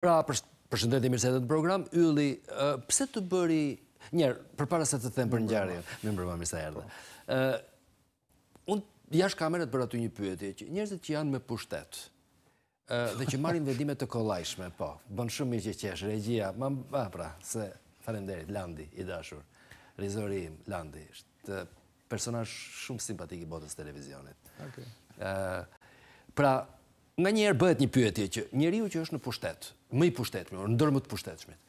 Pra, përshëndetje mirë se jetë të program, Ylli, pse të bëri, njerë, për para se të them për njarën, më më bërë më mirë sa erdhe. Unë, jash kamerët për aty një pyetje, që njerëzit që janë me pushtet, dhe që marim vendimet të kolajshme, po, bënë shumë mirë që qeshë, regjia, ma pra, se, falem derit, Landi, i dashur, rizorim, Landi, shtë personaj shumë simpatik i botës televizionit. Pra, nga njerë bëhet një pyetje që njeriu që është në pushtet, më i pushtetshëm, në dërmë të pushtetshmit.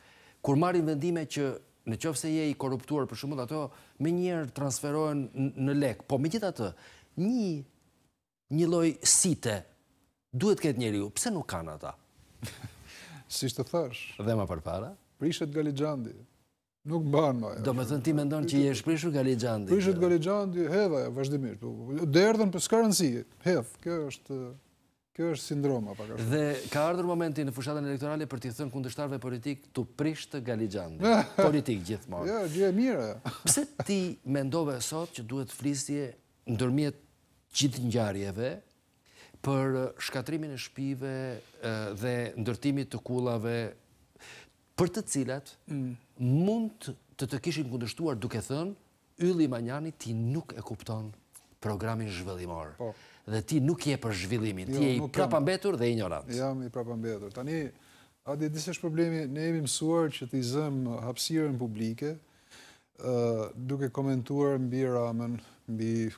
Kur marrin vendime që në qofë se je i korruptuar për shumë dhe ato, me njerë transferohen në lek. Po, me gjitha të, një, një loj site duhet këtë njeri ju. Pse nuk kanë ata? si shtë thash. Dhe ma përpara? Prishet gjandi, Nuk banë ma. Do me thënë ti me ndonë që je është gali gjandi? Prishet Galigjandi, heva, vazhdimisht. Dhe erdhen për skarënësi, hef, kjo është... Kjo është sindrom apo është. Dhe ka ardhur momenti në fushatën elektorale për t'i thënë kundërshtarëve politik tu prishtë të gjandë. politik gjithmonë. Jo, gjithë e mirë. Pse ti mendove sot që duhet flisje ndërmjet gjithë ngjarjeve për shkatrimin e shpive dhe ndërtimit të kullave për të cilat mm. mund të të kishin kundërshtuar duke thënë Ylli Manjani ti nuk e kupton programin zhvillimor. Po dhe ti nuk je për zhvillimin, ti jo, je i prapambetur dhe ignorant. Jam i prapambetur. Tani, a di disesh problemi, ne jemi mësuar që t'i zëm hapsiren publike, duke komentuar mbi ramen, mbi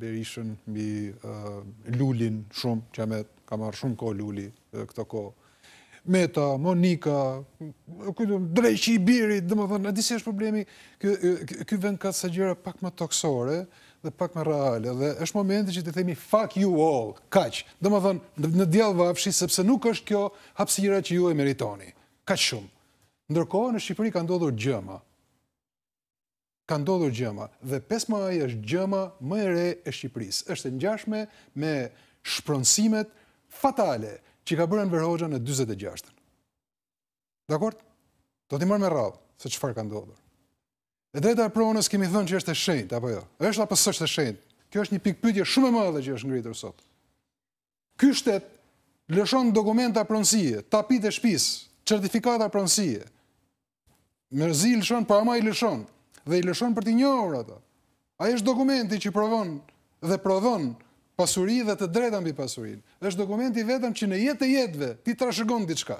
berishën, mbi lullin shumë, që me ka marrë shumë ko lulli këto ko. Meta, Monika, drejqë i birit, dhe më thënë, në disesh problemi, këj vend ka të sa gjera pak më toksore, dhe pak më reale dhe është momenti që të themi fuck you all, kaq. Domethën në diell vafshi sepse nuk është kjo hapësira që ju e meritoni. Kaq shumë. Ndërkohë në Shqipëri ka ndodhur gjëma. Ka ndodhur gjëma dhe pesmaja është gjëma më e re e Shqipërisë. Është ngjashme me shpronësimet fatale që ka bërën Enver Hoxha në 46-ën. Dakor? Do t'i marr me rralë, se çfarë ka ndodhur. E drejta e pronës kemi thënë që është e shenjtë apo jo? Është apo s'është e shenjtë? Kjo është një pikë pyetje shumë e madhe që është ngritur sot. Ky shtet lëshon dokumenta pronësie, tapitë të shtëpisë, certifikata pronësie. Mërzi lëshon, por ama i lëshon dhe i lëshon për të njohur ato. Ai është dokumenti që provon dhe prodhon pasuri dhe të drejta mbi pasurinë. Është dokumenti vetëm që në jetë të jetëve ti trashëgon diçka.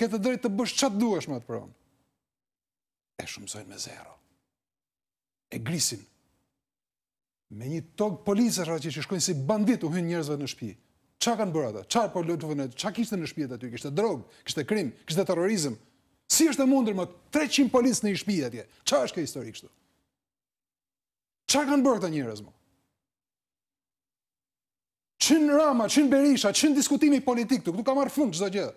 Ke të drejtë të bësh çfarë dësh me atë pronë. Është shumë me zero e grisin. Me një tog policësh që shkojnë si bandit u hyn njerëzve në shtëpi. Qa kanë bërë ata? Çfarë po luftonin? qa kishte në shtëpi aty? Kishte drog, kishte krim, kishte terrorizëm. Si është e mundur më 300 policë në shtëpi atje? Çfarë është kjo histori kështu? Çka kanë bërë ata njerëz më? Çin Rama, Çin Berisha, Çin diskutimi politik këtu, këtu ka marrë fund çdo gjë.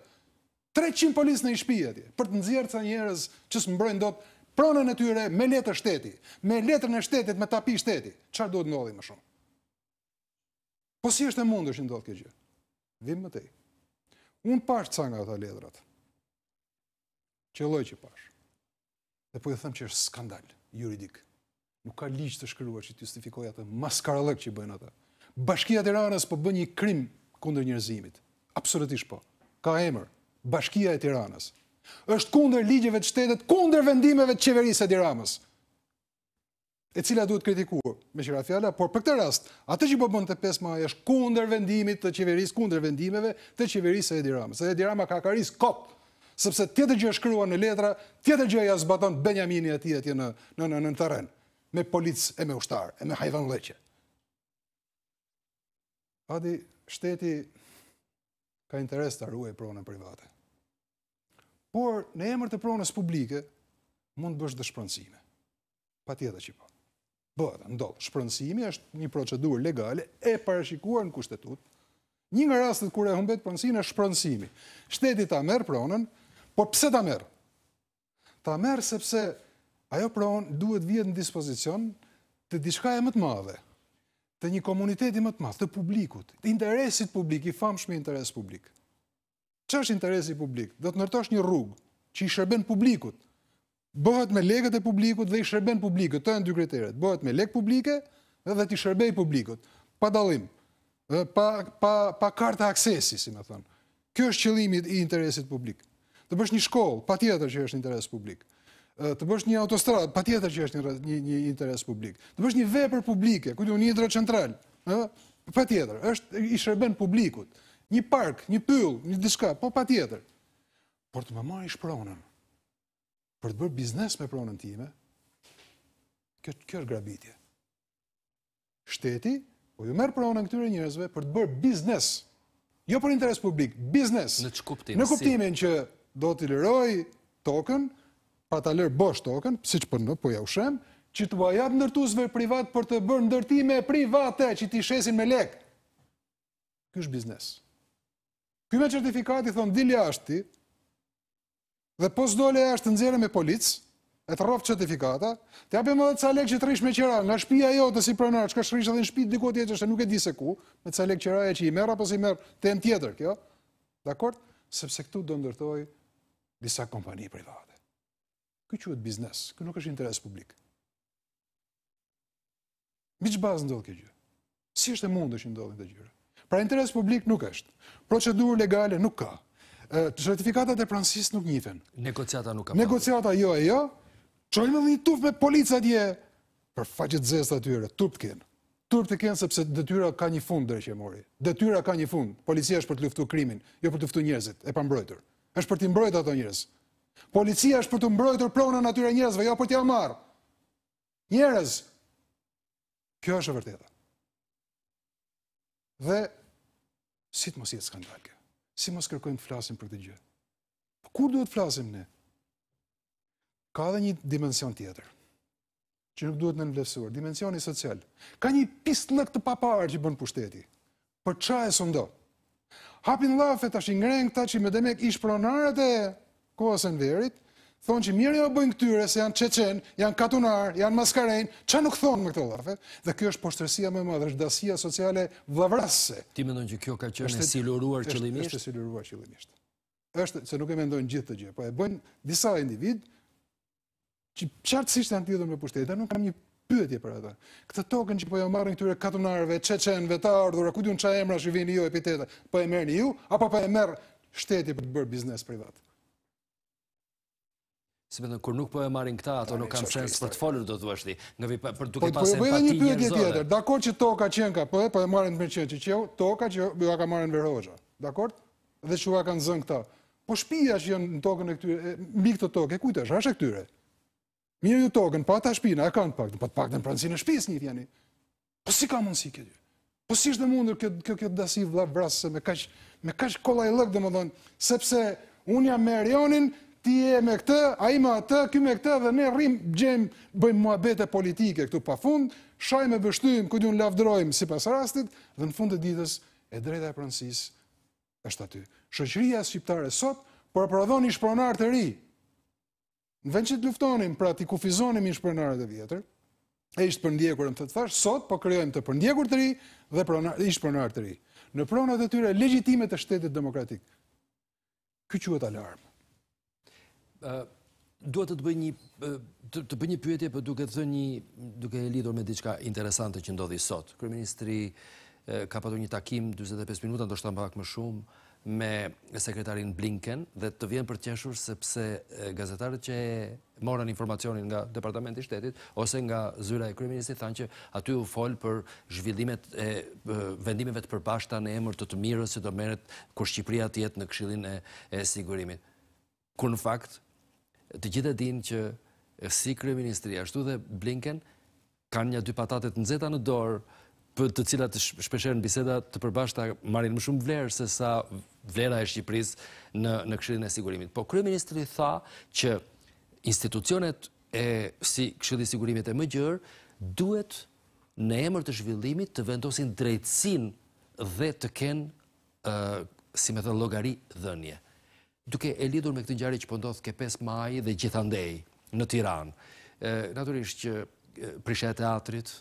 300 policë në shtëpi atje për të nxjerrë ca njerëz që s'mbrojnë dot pronën e tyre me letër shteti, me letër e shtetit me tapi shteti. Qa do të ndodhi më shumë? Po si është e mundësh në ndodhë gjë? Vim më tej. Unë pash të sanga ata letërat. Që loj që pash. Dhe po i thëmë që është skandal juridik. Nuk ka liqë të shkërua që të justifikoj atë maskaralëk që i bëjnë ata. Bashkia të Iranës po bën një krim kundër njërzimit. Absolutisht po. Ka emër. Bashkia e Tiranës është kundër ligjeve të shtetit, kundër vendimeve të qeverisë së Tiranës. E cila duhet kritikuar me qëra fjala, por për këtë rast, atë që po bën te 5 është kundër vendimit të qeverisë, kundër vendimeve të qeverisë së Tiranës. E dirama ka karis kop, sepse tjetër gjë është shkruar në letra, tjetër gjë ja zbaton Benjamini ati atje në në në, terren me policë e me ushtar, e me hajvan lëqe. Adi, shteti ka interes të arruaj pronën private. Por në emër të pronës publike mund të bësh Pa Patjetër që po. Bëhet, ndodh. Shpërndësimi është një procedurë legale e parashikuar në kushtetut. Një nga rastet kur e humbet pronësinë është shpërndësimi. Shteti ta merr pronën, por pse ta merr? Ta merr sepse ajo pronë duhet vjetë në dispozicion të dishka e më të madhe, të një komuniteti më të madh, të publikut, të interesit publik, i famshëm interes publik. Që është interesi publik? Do të nërtosh një rrugë që i shërben publikut. Bëhet me legët e publikut dhe i shërben publikut. Të e në dy kriteret. Bëhet me legë publike dhe të i shërbej publikut. Pa dalim. Pa karta aksesi, si më thëmë. Kjo është qëlimit i interesit publik. Të bësh një shkollë, pa tjetër që është interes publik. Të bësh një autostradë, pa tjetër që është një interes publik. Të bësh një vepër publike, kujtë një hidrocentral. Pa Patjetër, është i shërben publikut një park, një pyll, një diska, po pa tjetër. Por të më marrë i shpronën, për të bërë biznes me pronën time, kjo është grabitje. Shteti, po ju merë pronën këtyre njërezve, për të bërë biznes, jo për interes publik, biznes, në kuptimin që do të lëroj token, pa të lërë bosh token, si që për po në, po ja u shem, që të bajat nërtuzve privat për të bërë ndërtime private që ti shesin me lek. Kështë biznes. Pyme certifikati, thonë, dili ashtë ti, dhe pos dole e ashtë të nxere me policë, e të rovë certifikata, të apë e më dhe lekë që të me qera, nga shpia jo të si prënarë, që ka shrish edhe në shtëpi diko tjetër që është nuk e di se ku, me të lekë qera e që i merr apo si merr të e tjetër, kjo? Dakord? Sepse këtu do ndërtoj disa kompani private. Këj quhet biznes, këj nuk është interes publik. Mi që bazë ndodh kjo gjë? Si është e mundur që ndodhin këto gjëra? Pra interes publik nuk është. Procedurë legale nuk ka. Certifikatat e pransis nuk njithen. Negociata nuk ka. Negociata jo e jo. Qojmë dhe një tuf me polica dje për faqet zes të atyre. Turp të kenë. Turp të kenë sepse detyra ka një fund, e mori. Detyra ka një fund. Policia është për të luftu krimin, jo për të luftu njëzit e pa mbrojtur. është për të mbrojtë ato njëz. Policia është për të mbrojtur prona natyre njërzve, jo për të jamar. Njërz. Kjo është e vërteta. Dhe si të mos jetë skandalke? Si mos kërkojmë të flasim për këtë gjë? Kur duhet të flasim ne? Ka dhe një dimension tjetër, që nuk duhet në nënvlesuar, dimensioni social. Ka një pistë lëk të papar që bënë pushteti, për qa e së ndo? Hapin lafet, ashtë ngrenk, ta që i me dëmek ish pronarët e kohës e në verit, thonë që mirë jo bëjnë këtyre se janë qeqen, janë katunar, janë maskarejnë, që nuk thonë me këto lafe? Dhe kjo është poshtresia me madhë, është dasia sociale vlavrasse. Ti mendojnë që kjo ka qënë e siluruar qëllimisht? Êshtë e siluruar qëllimisht. Êshtë, se nuk e mendojnë gjithë të gjë, po e bëjnë disa individ që qartësisht e antidhën me pushtetit, dhe nuk kam një pyetje për ata. Këtë tokën që po jo marrin këtyre katunarve, qeqenve, të ardhur, a ku di unë qa emra vini ju epitetet, po e merë një ju, apo po e merë shteti për të bërë biznes privat. Si me kur nuk po e marrin këta, ato nuk kam shenës për të folur, do të vështi. Nga vi, për duke po, pas po, empati njërzore. Po, një pyetje tjetër, dakor që to ka po e, po e marrin të me qenë që që, to ka që ju ka marrin verhoxha, dakor? Dhe që va kanë zën këta. Po shpija që janë në tokën e këtyre, mbi këto tokë, e kujtë është, është e këtyre. Mirë ju tokën, pa ta shpina, e kanë pak, pa po të në e një Po si ka Po si është mundur këtë dasi vla me sepse unë jam me rionin, ti e me këtë, a ima me atë, ky me këtë, dhe ne rrim, gjem, bëjmë muhabete politike këtu pa fund, shajmë e bështujmë, këtë unë lafdrojmë si pas rastit, dhe në fund të ditës e drejta e prënsis është aty. Shëqëria shqiptare sot, prodhon një shpronar të ri, në vend që të luftonim, pra të kufizonim i shpronarët e vjetër, e ishtë përndjekur në të të thash, sot po kryojmë të përndjekur të ri dhe pronar, të ri. Në pronat e tyre, legjitimet e shtetit demokratik. Ky quet alarmë duhet të të bëj një të, bëj një pyetje për po duke të thënë një duke e lidhur me diçka interesante që ndodhi sot. Kryeministri ka patur një takim 45 minuta, ndoshta pak më shumë me sekretarin Blinken dhe të vjen për të qeshur sepse gazetarët që morën informacionin nga Departamenti i Shtetit ose nga zyra e kryeministit thanë që aty u fol për zhvillimet e vendimeve të përbashkëta në emër të të mirës që do meret kur Shqipëria të jetë në Këshillin e, e Sigurimit. Kur në fakt të gjithë din që si kryeministri ashtu dhe Blinken kanë një dy patatet nxehta në dorë për të cilat shpeshherë në biseda të përbashkëta marrin më shumë vlerë se sa vlera e Shqipërisë në në Këshillin e Sigurimit. Po kryeministri tha që institucionet e si Këshilli i Sigurimit e gjërë duhet në emër të zhvillimit të vendosin drejtsinë dhe të kenë si me thënë llogari dhënje duke e lidur me këtë njëri që pëndodh po ke 5 maj dhe gjithandej në Tiran. Naturisht që prishe teatrit,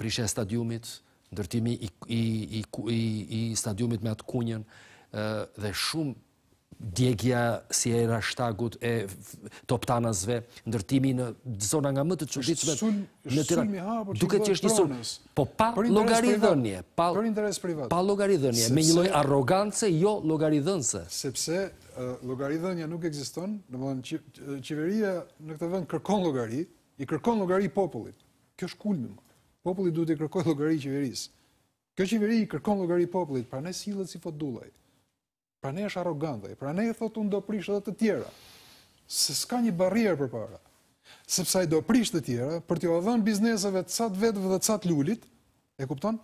prishe stadiumit, ndërtimi i stadiumit me atë kunjen, dhe shumë djegja si e rashtagut e toptanasve, ndërtimi në zona nga më të qëditësve në Tiran. Duke që është një sunë, po pa logaridhënje, pa logaridhënje, me një loj arogance, jo logaridhënse. Sepse logarithënja nuk ekziston, në më në qeveria në këtë vend kërkon logari, i kërkon logari popullit. Kjo është kulmi. popullit duhet të kërkoj logari qeveris. Kjo qeveri i kërkon logari popullit, pra ne silët si fot pra ne është arogandaj, pra ne e thotë unë do prishë dhe të tjera, se s'ka një barrier për para, sepsa i do prishë të tjera, për t'jo adhën bizneseve të satë vetëve dhe të satë lullit, e kuptonë,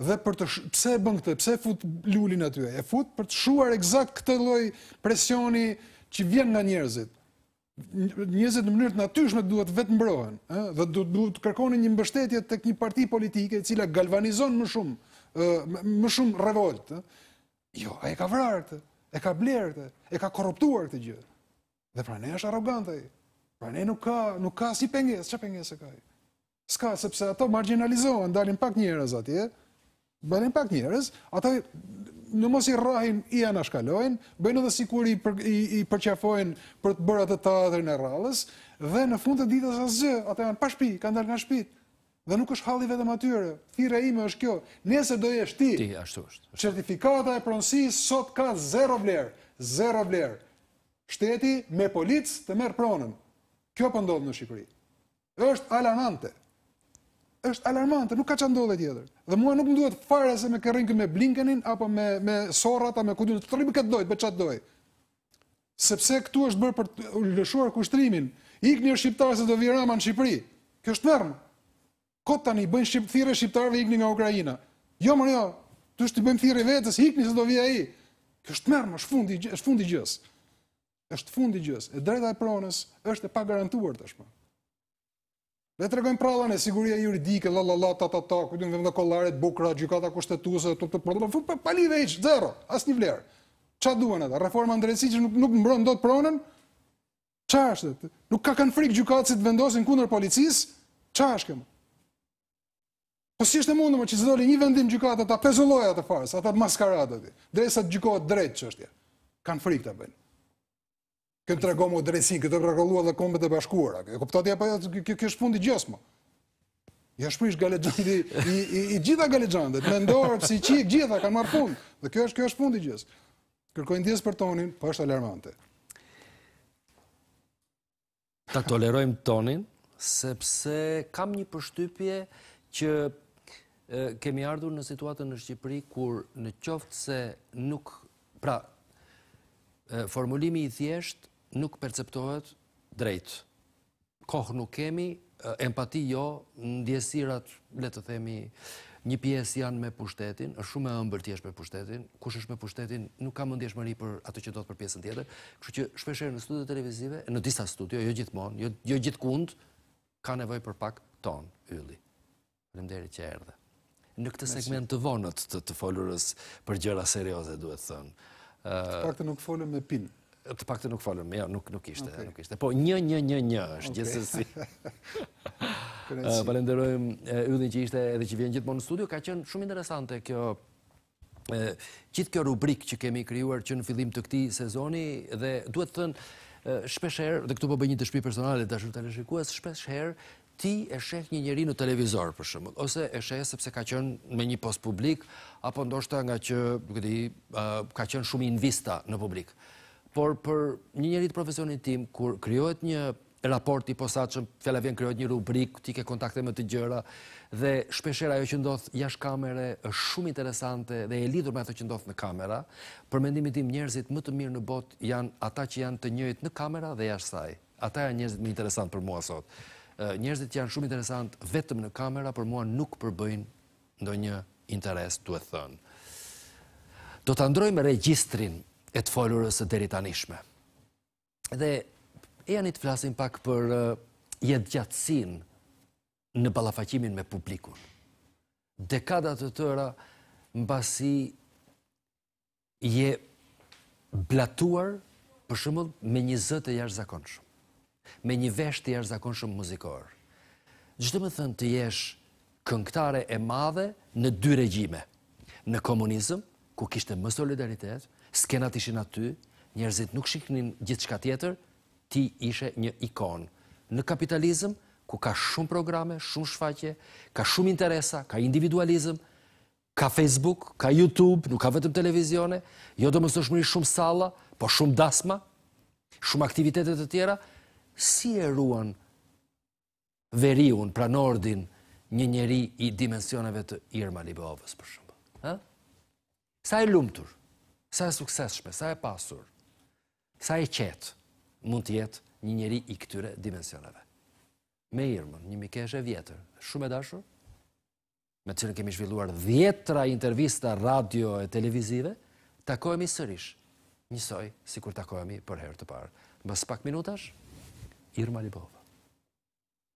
dhe për të shu... Pse e bën këtë, pse e fut lulin aty? E fut për të shuar eksakt këtë loj presioni që vjen nga njerëzit. Njerëzit në mënyrët në atyshme duhet vetë mbrohen, dhe duhet kërkoni një mbështetje të një parti politike e cila galvanizon më shumë, më shumë revolt. Jo, ai e ka vrarë këtë, e ka blerë këtë, e ka korruptuar këtë gjë. Dhe pra ne është arogante, pra ne nuk ka, nuk ka si pengesë, që pengesë e ka i? Ska, sepse ato marginalizohen, dalin pak njerëz atje, bënin pak njerëz, ata në mos i rrahin i anashkalojnë, bëjnë edhe sikur i, i, përqafojnë për të bërë atë teatrin e rrallës, dhe në fund të ditës asgjë, ata janë pa shtëpi, kanë dalë nga shtëpitë. Dhe nuk është halli vetëm atyre. thire ime është kjo, nëse do jesh ti. Ti ashtu është. Certifikata e pronësisë sot ka zero vlerë, zero vlerë. Shteti me policë të merr pronën. Kjo po ndodh në Shqipëri. Është alarmante është alarmante, nuk ka që ndodhe tjetër. Dhe mua nuk më duhet fare se me kërinkë me blinkenin, apo me, me sorat, apo me kudin, të të rrimi këtë dojtë, për qatë dojtë. Sepse këtu është bërë për të lëshuar kushtrimin, ik një shqiptarë se do virama në Shqipëri, kjo është mërmë. Kotë tani, bëjnë shqip, thire shqiptarëve ik një nga Ukrajina. Jo, mërë jo, të është të bëjmë thire vetës, ik një se do vija i. Kjo është fundi, është fundi gjës. është fundi gjës. E drejta e pronës është e tashmë. Dhe të regojnë prallën e siguria juridike, la la la, ta ta ta, këtë në vendë kolaret, bukra, gjukata kushtetuse, të të prallën, pali dhe iqë, zero, asë një vlerë. Qa duen edhe? Reforma ndërësi që nuk, më mbronë, do të pronën? Qa është? Nuk ka kanë frikë gjukatë si të vendosin kundër policis? Qa është këmë? Po si është e mundëmë që zdoli një vendim gjukatë, ata pezulloja të farës, ata maskaratë të ti, të gjukatë drejtë që është frikë bëjnë. Këmë të regomu e drejtsin, këtë regolua dhe kombet e bashkuara. Këptatja jo? pa, kjo është fundi gjësë, më. Ja shprish galegjandi, i, i, i gjitha galegjandet, me ndorë, psi qik, gjitha, kanë marë fund. Dhe kjo është, kjo është fundi gjësë. Kërkojnë djesë për tonin, po është alarmante. Ta tolerojmë tonin, sepse kam një përshtypje që kemi ardhur në situatën në Shqipëri, kur në qoftë se nuk, pra, formulimi i thjeshtë nuk perceptohet drejt. Kohë nuk kemi, eh, empati jo, ndjesirat, le të themi, një pjesë janë me pushtetin, është shumë e ëmbël ti me pushtetin. Kush është me pushtetin, nuk ka mendjeshmëri për atë që do të për pjesën tjetër. Kështu që shpeshherë në studio televizive, në disa studio, jo gjithmonë, jo, jo gjithkund, ka nevojë për pak ton ylli. Faleminderit që erdhe. Në këtë segment të vonët të, të folurës për gjëra serioze duhet thënë. të eh, nuk folëm me pin. Të pak të nuk falem, ja, jo, nuk ishte, nuk ishte. Po, një, një, një, një është, gjithësësi. Palenderojmë, uh, uh, yllin që ishte edhe që vjenë gjithmonë në studio, ka qënë shumë interesante kjo, qitë uh, kjo rubrik që kemi krijuar që në fillim të këtij sezoni, dhe duhet të thënë, shpesh dhe këtu po bëjnjit të shpi personalit, dhe shumë të shpesh ti e sheh një njeri në televizor, për shembull ose e sheh sepse ka qënë me një post publik, apo ndoshta nga që, këti, ka qënë shumë invista në në publik por për një njëri të profesionin tim, kur kryojt një raport i posaqëm, fjallë vjen kryojt një rubrik, ti ke kontakte me të gjëra, dhe shpeshera ajo që ndodhë jash kamere, është shumë interesante dhe e lidur me ato që ndodhë në kamera, për mendimi tim njerëzit më të mirë në bot janë ata që janë të njëjt në kamera dhe jash saj. Ata janë njerëzit më interesant për mua sot. Njerëzit janë shumë interesant vetëm në kamera, për mua nuk përbëjnë ndo një interes të e thënë. Do të ndrojmë registrin e të folurës e deri tani Dhe e janë i të flasin pak për uh, jetë gjatësin në balafakimin me publikun. Dekadat të tëra në basi je blatuar për shumë me një zëtë e jash zakon shumë, me një veshtë e jash zakon shumë muzikorë. Gjithë më thënë të jesh këngtare e madhe në dy regjime. Në komunizm, ku kishte më solidaritet, skenat ishin aty, njerëzit nuk shiknin gjithë shka tjetër, ti ishe një ikon. Në kapitalizm, ku ka shumë programe, shumë shfaqje, ka shumë interesa, ka individualizm, ka Facebook, ka YouTube, nuk ka vetëm televizione, jo do mështë është mëri shumë sala, po shumë dasma, shumë aktivitetet të tjera, si e ruan veriun, pra nordin, një njeri i dimensioneve të Irma Libovës, për shumë. Sa e lumëtur? sa e sukseshme, sa e pasur, sa e qetë mund të jetë një njeri i këtyre dimensioneve. Me Irmën, një mikesh e vjetër, shumë e dashur, me cilën kemi zhvilluar dhjetra intervista radio e televizive, takojemi sërish, njësoj si kur takojemi për herë të parë. Mbas pak minutash, Irma Libova.